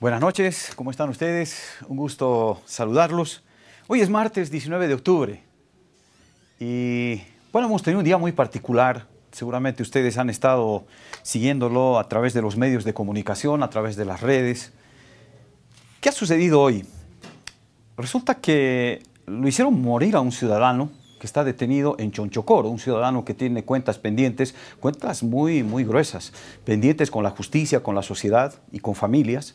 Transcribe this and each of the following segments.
Buenas noches, ¿cómo están ustedes? Un gusto saludarlos. Hoy es martes 19 de octubre y bueno, hemos tenido un día muy particular. Seguramente ustedes han estado siguiéndolo a través de los medios de comunicación, a través de las redes. ¿Qué ha sucedido hoy? Resulta que lo hicieron morir a un ciudadano que está detenido en Chonchocoro, un ciudadano que tiene cuentas pendientes, cuentas muy, muy gruesas, pendientes con la justicia, con la sociedad y con familias.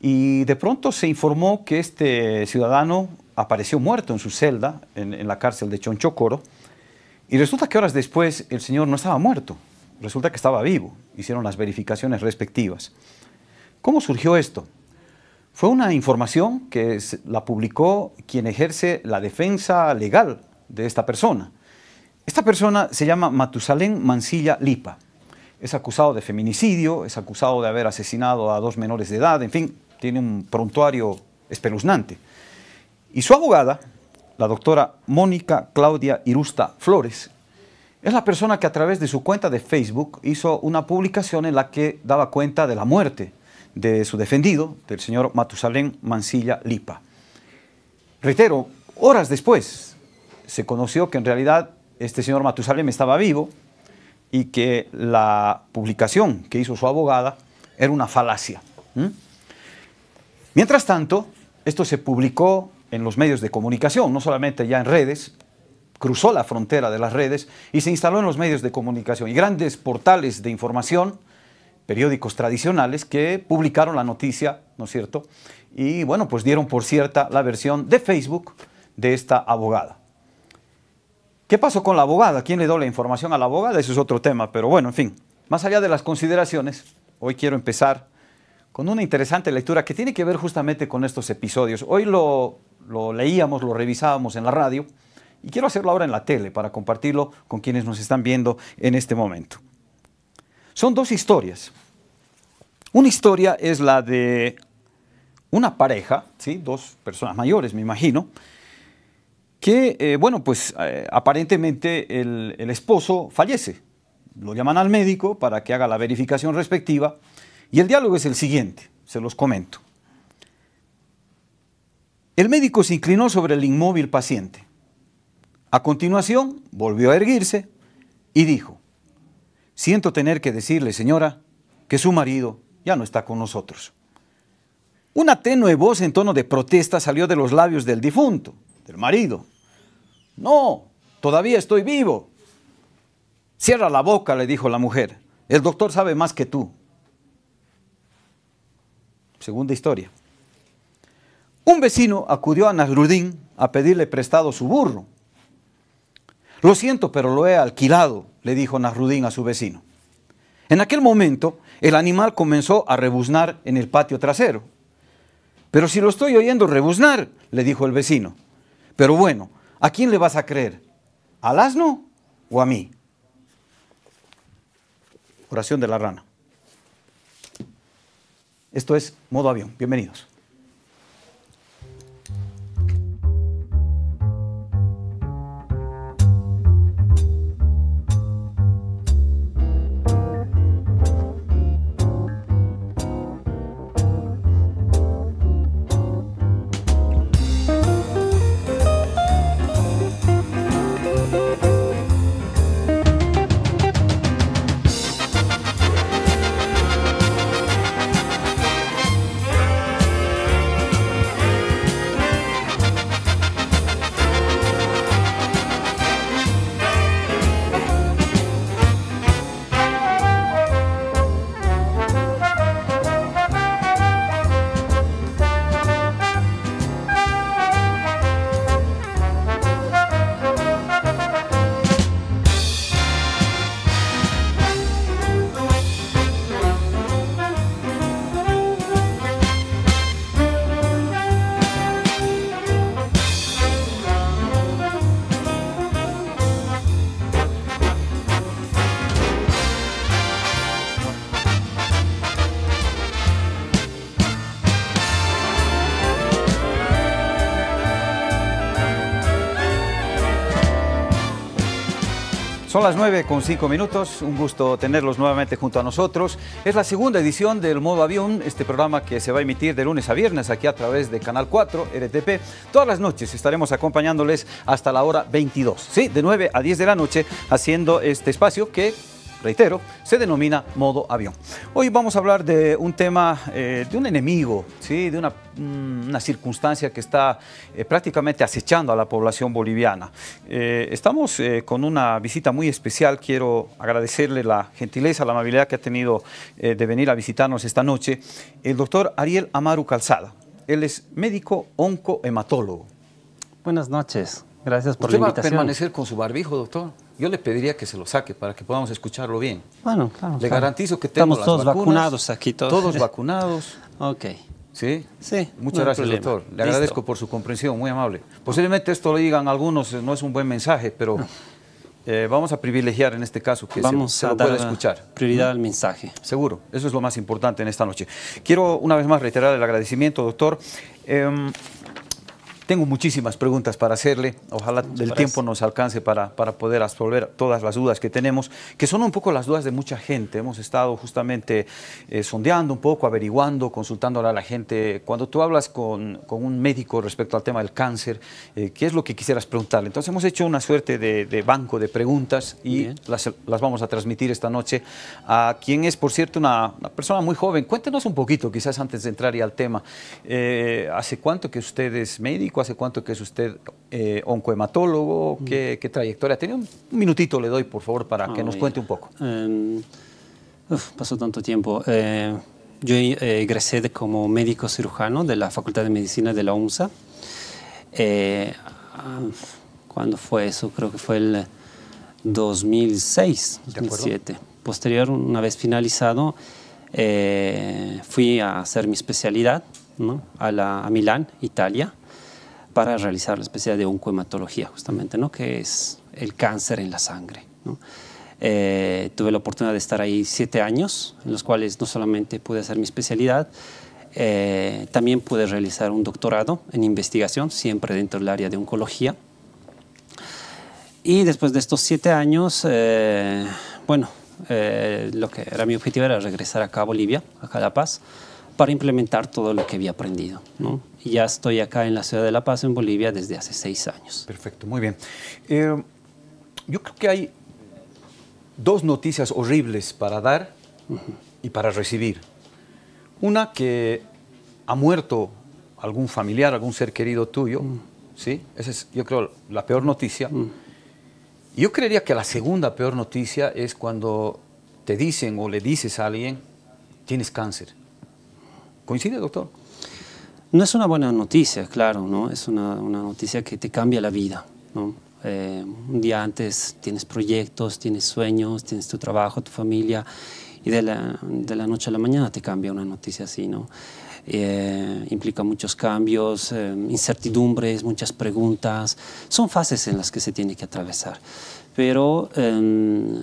Y de pronto se informó que este ciudadano apareció muerto en su celda, en, la cárcel de Chonchocoro, y resulta que horas después el señor no estaba muerto, resulta que estaba vivo, hicieron las verificaciones respectivas. ¿Cómo surgió esto? Fue una información que la publicó quien ejerce la defensa legal de esta persona. Esta persona se llama Matusalén Mancilla Lipa. Es acusado de feminicidio, es acusado de haber asesinado a dos menores de edad, en fin, tiene un prontuario espeluznante. Y su abogada, la doctora Mónica Claudia Irusta Flores, es la persona que a través de su cuenta de Facebook hizo una publicación en la que daba cuenta de la muerte de su defendido, del señor Matusalén Mancilla Lipa. Reitero, horas después se conoció que en realidad este señor Matusalén estaba vivo y que la publicación que hizo su abogada era una falacia. Mientras tanto, esto se publicó en los medios de comunicación, no solamente ya en redes, cruzó la frontera de las redes y se instaló en los medios de comunicación y grandes portales de información, periódicos tradicionales que publicaron la noticia, ¿no es cierto? Y bueno, pues dieron por cierta la versión de Facebook de esta abogada. ¿Qué pasó con la abogada? ¿Quién le dio la información a la abogada? Eso es otro tema, pero bueno, en fin, más allá de las consideraciones, hoy quiero empezar con una interesante lectura que tiene que ver justamente con estos episodios. Hoy lo, leíamos, lo revisábamos en la radio y quiero hacerlo ahora en la tele para compartirlo con quienes nos están viendo en este momento. Son dos historias. Una historia es la de una pareja, ¿sí? dos personas mayores, me imagino, que, eh, bueno, pues eh, aparentemente el esposo fallece. Lo llaman al médico para que haga la verificación respectiva y el diálogo es el siguiente, se los comento. El médico se inclinó sobre el inmóvil paciente. A continuación, volvió a erguirse y dijo, siento tener que decirle, señora, que su marido ya no está con nosotros. Una tenue voz en tono de protesta salió de los labios del difunto, del marido. No, todavía estoy vivo. Cierra la boca, le dijo la mujer. El doctor sabe más que tú. Segunda historia. Un vecino acudió a Nasruddin a pedirle prestado su burro. Lo siento, pero lo he alquilado, le dijo Nasruddin a su vecino. En aquel momento, el animal comenzó a rebuznar en el patio trasero. Pero si lo estoy oyendo rebuznar, le dijo el vecino. Pero bueno, ¿a quién le vas a creer? ¿Al asno o a mí? Oración de la rana. Esto es Modo Avión. Bienvenidos. Son las 9 con 5 minutos, un gusto tenerlos nuevamente junto a nosotros. Es la segunda edición del Modo Avión, este programa que se va a emitir de lunes a viernes aquí a través de Canal 4, RTP. Todas las noches estaremos acompañándoles hasta la hora 22, ¿sí? De 9 a 10 de la noche haciendo este espacio que reitero, se denomina modo avión. Hoy vamos a hablar de un tema, eh, de un enemigo, ¿sí? de una, mm, circunstancia que está eh, prácticamente acechando a la población boliviana. Eh, estamos con una visita muy especial, quiero agradecerle la gentileza, la amabilidad que ha tenido de venir a visitarnos esta noche, el doctor Ariel Amaru Calzada. Él es médico oncohematólogo. Buenas noches. Gracias por la invitación. va a permanecer con su barbijo, doctor. Yo le pediría que se lo saque para que podamos escucharlo bien. Bueno, claro. Le garantizo que tenemos Estamos todos vacunados aquí. Todos, todos vacunados. ok. ¿Sí? Sí. Muchas gracias, doctor. Le agradezco por su comprensión, muy amable. Posiblemente esto lo digan algunos, eh, no es un buen mensaje, pero eh, vamos a privilegiar en este caso que vamos se, a dar escuchar. Prioridad al mensaje. Seguro, eso es lo más importante en esta noche. Quiero una vez más reiterar el agradecimiento, doctor. Em, tengo muchísimas preguntas para hacerle. Ojalá el tiempo nos alcance para, para poder resolver todas las dudas que tenemos, que son un poco las dudas de mucha gente. Hemos estado justamente eh, sondeando un poco, averiguando, consultándole a la gente. Cuando tú hablas con, con un médico respecto al tema del cáncer, eh, ¿qué es lo que quisieras preguntarle? Entonces hemos hecho una suerte de, banco de preguntas y las, las, vamos a transmitir esta noche a quien es, por cierto, una, una persona muy joven. Cuéntenos un poquito, quizás antes de entrar ya al tema. Eh, ¿Hace cuánto que usted es médico? hace cuánto que es usted eh, oncohematólogo, mm. ¿Qué, trayectoria tiene. Un minutito le doy, por favor, para que nos cuente un poco. Em, pasó tanto tiempo. Eh, yo eh, egresé como médico cirujano de la Facultad de Medicina de la UNSA. Eh, ah, ¿Cuándo fue eso? Creo que fue el 2006, 2007. Posterior, una vez finalizado, fui a hacer mi especialidad a, a Milán, Italia para realizar la especialidad de oncohematología, justamente, ¿no? que es el cáncer en la sangre. Eh, tuve la oportunidad de estar ahí siete años, en los cuales no solamente pude hacer mi especialidad, eh, también pude realizar un doctorado en investigación, siempre dentro del área de oncología. Y después de estos siete años, eh, bueno, lo que era mi objetivo era regresar acá a Bolivia, acá a La Paz para implementar todo lo que había aprendido. Y ya estoy acá en la ciudad de La Paz, en Bolivia, desde hace seis años. Perfecto, muy bien. Eh, yo creo que hay dos noticias horribles para dar y para recibir. Una que ha muerto algún familiar, algún ser querido tuyo, mm. ¿sí? Esa es, yo creo, la peor noticia. Mm. Yo creería que la segunda peor noticia es cuando te dicen o le dices a alguien, tienes cáncer. ¿Coincide, doctor? No es una buena noticia, claro, ¿no? Es una, noticia que te cambia la vida, eh, un día antes tienes proyectos, tienes sueños, tienes tu trabajo, tu familia, y de la, noche a la mañana te cambia una noticia así, ¿no? Eh, implica muchos cambios, eh, incertidumbres, muchas preguntas. Son fases en las que se tiene que atravesar. Pero em,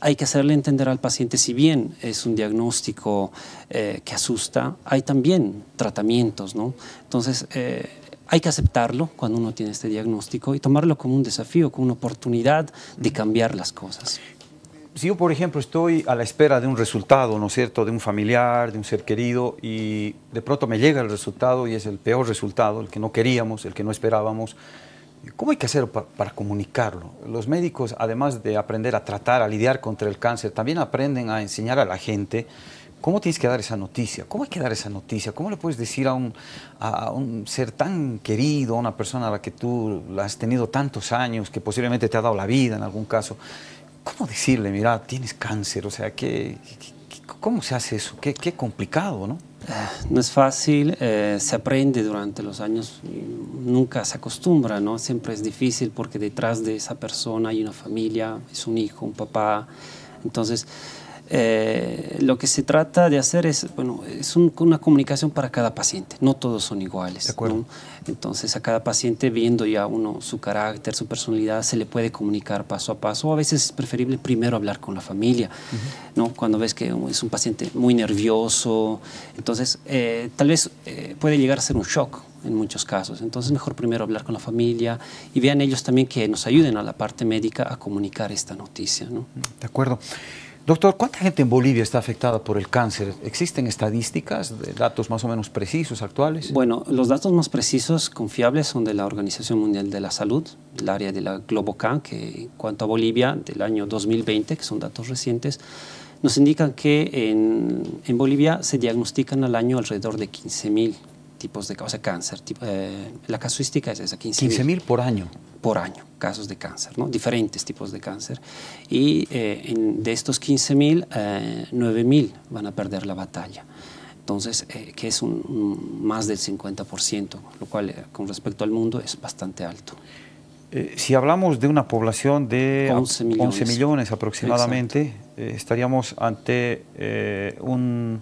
hay que hacerle entender al paciente, si bien es un diagnóstico eh, que asusta, hay también tratamientos, ¿no? Entonces, eh, hay que aceptarlo cuando uno tiene este diagnóstico y tomarlo como un desafío, como una oportunidad de cambiar las cosas. Si yo, por ejemplo, estoy a la espera de un resultado, ¿no es cierto?, de un familiar, de un ser querido, y de pronto me llega el resultado y es el peor resultado, el que no queríamos, el que no esperábamos, ¿Cómo hay que hacer para comunicarlo? Los médicos, además de aprender a tratar, a lidiar contra el cáncer, también aprenden a enseñar a la gente cómo tienes que dar esa noticia, cómo hay que dar esa noticia, cómo le puedes decir a un, a un ser tan querido, a una persona a la que tú has tenido tantos años, que posiblemente te ha dado la vida en algún caso, cómo decirle, mira, tienes cáncer, o sea, ¿qué, que... ¿Cómo se hace eso? Qué, complicado, ¿no? No es fácil, eh, se aprende durante los años, nunca se acostumbra, ¿no? Siempre es difícil porque detrás de esa persona hay una familia, es un hijo, un papá. Entonces, eh, lo que se trata de hacer es, bueno, es una comunicación para cada paciente, no todos son iguales. De acuerdo. Entonces a cada paciente, viendo ya uno su carácter, su personalidad, se le puede comunicar paso a paso. a veces es preferible primero hablar con la familia, ¿no? Cuando ves que es un paciente muy nervioso, entonces eh, tal vez eh, puede llegar a ser un shock en muchos casos. Entonces mejor primero hablar con la familia y vean ellos también que nos ayuden a la parte médica a comunicar esta noticia, ¿no? De acuerdo. Doctor, ¿cuánta gente en Bolivia está afectada por el cáncer? ¿Existen estadísticas, datos más o menos precisos, actuales? Bueno, los datos más precisos, confiables, son de la Organización Mundial de la Salud, del área de la Globocan, que en cuanto a Bolivia, del año 2020, que son datos recientes, nos indican que en, en Bolivia se diagnostican al año alrededor de 15.000 tipos de cáncer. Eh, la casuística es esa, 15.000 por año. Por año, casos de cáncer, ¿no? diferentes tipos de cáncer. Y eh, de estos 15.000, mil, 9 eh, mil van a perder la batalla. Entonces, que es un, más del 50%, lo cual con respecto al mundo es bastante alto. si hablamos de una población de 11 millones, aproximadamente, estaríamos ante un,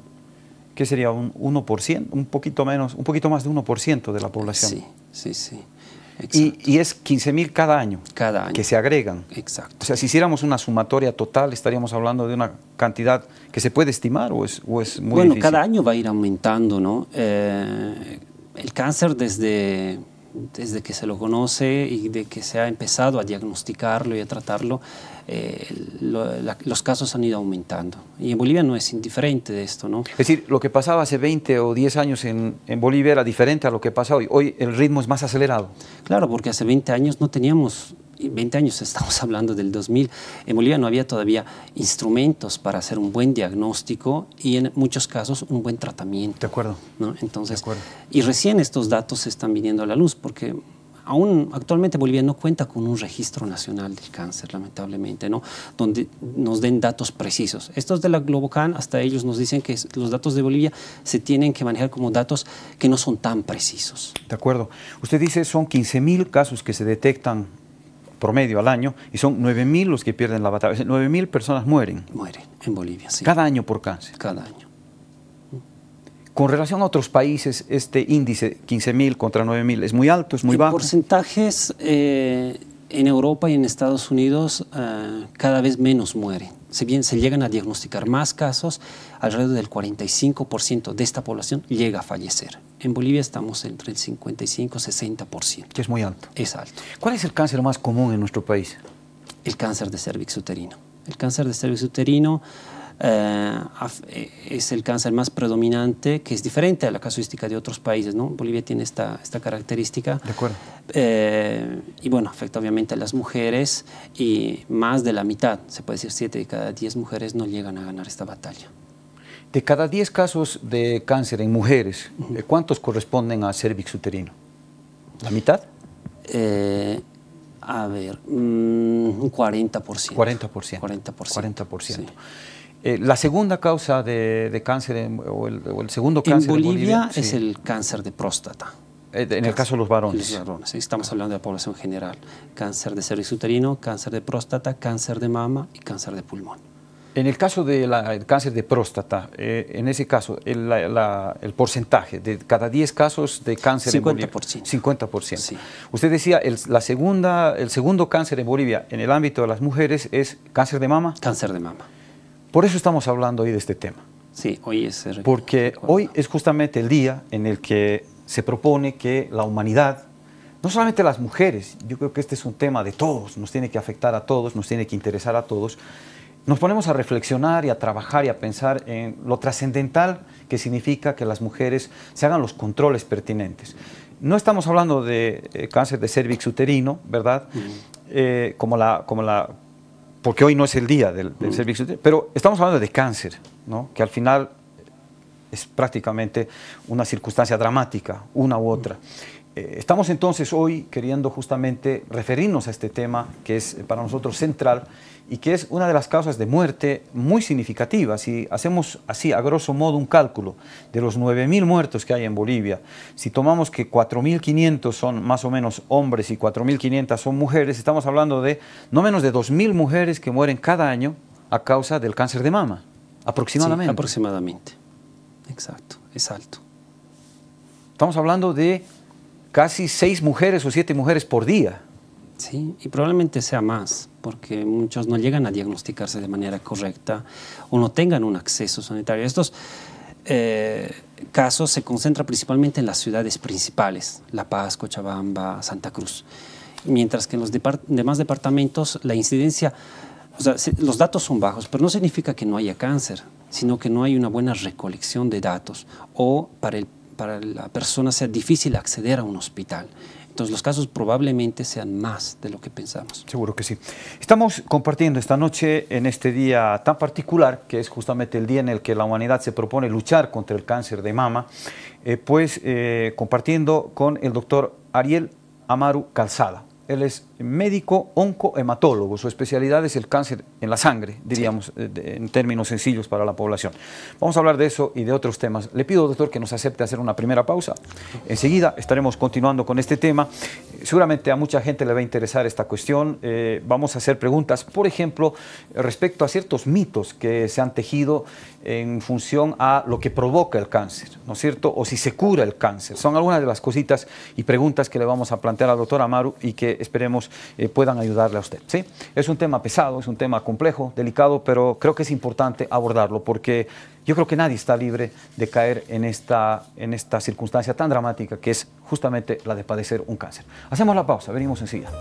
que sería un 1%, un poquito menos, un poquito más de 1% de la población. Sí, sí, sí. Y, es 15.000 cada año. Cada año. Que se agregan. Exacto. O sea, si hiciéramos una sumatoria total, estaríamos hablando de una cantidad que se puede estimar o es, o es muy Bueno, cada año va a ir aumentando, ¿no? Eh, el cáncer desde desde que se lo conoce y de que se ha empezado a diagnosticarlo y a tratarlo, eh, los casos han ido aumentando. Y en Bolivia no es indiferente de esto, ¿no? Es decir, lo que pasaba hace 20 o 10 años en, en, Bolivia era diferente a lo que pasa hoy. Hoy el ritmo es más acelerado. Claro, porque hace 20 años no teníamos 20 años, estamos hablando del 2000, en Bolivia no había todavía instrumentos para hacer un buen diagnóstico y en muchos casos un buen tratamiento. De acuerdo. Entonces, y recién estos datos se están viniendo a la luz porque aún actualmente Bolivia no cuenta con un registro nacional del cáncer, lamentablemente, ¿no? Donde nos den datos precisos. Estos de la Globocan, hasta ellos nos dicen que los datos de Bolivia se tienen que manejar como datos que no son tan precisos. De acuerdo. Usted dice son 15.000 casos que se detectan promedio al año y son 9.000 los que pierden la batalla. 9.000 personas mueren. Mueren en Bolivia, sí. Cada año por cáncer. Cada año. Con relación a otros países, este índice 15.000 contra 9.000 es muy alto, es muy en bajo. Porcentajes eh, en Europa y en Estados Unidos eh, cada vez menos mueren. Si bien se llegan a diagnosticar más casos, alrededor del 45% de esta población llega a fallecer. En Bolivia estamos entre el 55 y 60%. Que es muy alto. Es alto. ¿Cuál es el cáncer más común en nuestro país? El cáncer de cervix uterino. El cáncer de cervix uterino eh, eh, es el cáncer más predominante, que es diferente a la casuística de otros países, ¿no? Bolivia tiene esta, característica. De acuerdo. Eh, y bueno, afecta obviamente a las mujeres y más de la mitad, se puede decir 7 de cada 10 mujeres no llegan a ganar esta batalla. De cada 10 casos de cáncer en mujeres, ¿cuántos corresponden a cervix uterino? ¿La mitad? Eh, a ver, mm, un 40%. 40%. 40%. 40%. la segunda causa de, cáncer, o, el, segundo cáncer en Bolivia, es el cáncer de próstata. Eh, en el caso de los varones. Los varones. Estamos hablando de la población general. Cáncer de cervix uterino, cáncer de próstata, cáncer de mama y cáncer de pulmón. En el caso del cáncer de próstata, eh, en ese caso, el, porcentaje de cada 10 casos de cáncer 50%. en Bolivia. 50%. Sí. Usted decía, el, la segunda, el segundo cáncer en Bolivia en el ámbito de las mujeres es cáncer de mama. Cáncer de mama. Por eso estamos hablando hoy de este tema. Sí, hoy es... El... Porque hoy es justamente el día en el que se propone que la humanidad no solamente las mujeres, yo creo que este es un tema de todos, nos tiene que afectar a todos, nos tiene que interesar a todos, nos ponemos a reflexionar y a trabajar y a pensar en lo trascendental que significa que las mujeres se hagan los controles pertinentes. No estamos hablando de eh, cáncer de cervix uterino, ¿verdad? Eh, como, la, como la, porque hoy no es el día del, cervix uterino, pero estamos hablando de cáncer, ¿no? Que al final es prácticamente una circunstancia dramática, una u otra. Eh, estamos entonces hoy queriendo justamente referirnos a este tema que es eh, para nosotros central y que es una de las causas de muerte muy significativas. Si hacemos así, a grosso modo, un cálculo de los 9.000 muertos que hay en Bolivia, si tomamos que 4.500 son más o menos hombres y 4.500 son mujeres, estamos hablando de no menos de 2.000 mujeres que mueren cada año a causa del cáncer de mama, aproximadamente. Sí, aproximadamente, exacto, es alto. Estamos hablando de casi seis mujeres o siete mujeres por día. Sí, y probablemente sea más, porque muchos no llegan a diagnosticarse de manera correcta o no tengan un acceso sanitario. Estos eh, casos se concentran principalmente en las ciudades principales, La Paz, Cochabamba, Santa Cruz, mientras que en los demás departamentos la incidencia, los datos son bajos, pero no significa que no haya cáncer, sino que no hay una buena recolección de datos o para el para la persona sea difícil acceder a un hospital. Entonces los casos probablemente sean más de lo que pensamos. Seguro que sí. Estamos compartiendo esta noche en este día tan particular, que es justamente el día en el que la humanidad se propone luchar contra el cáncer de mama, eh, pues eh, compartiendo con el doctor Ariel Amaru Calzada. Él es médico oncohematólogo. Su especialidad es el cáncer en la sangre, diríamos, eh, en términos sencillos para la población. Vamos a hablar de eso y de otros temas. Le pido, doctor, que nos acepte hacer una primera pausa. Enseguida estaremos continuando con este tema Seguramente a mucha gente le va a interesar esta cuestión. Eh, vamos a hacer preguntas, por ejemplo, respecto a ciertos mitos que se han tejido en función a lo que provoca el cáncer, ¿no es cierto? O si se cura el cáncer. Son algunas de las cositas y preguntas que le vamos a plantear al doctor Amaru y que esperemos eh, puedan ayudarle a usted. ¿sí? Es un tema pesado, es un tema complejo, delicado, pero creo que es importante abordarlo porque yo creo que nadie está libre de caer en esta, en esta circunstancia tan dramática que es justamente la de padecer un cáncer. Hacemos la pausa, venimos enseguida.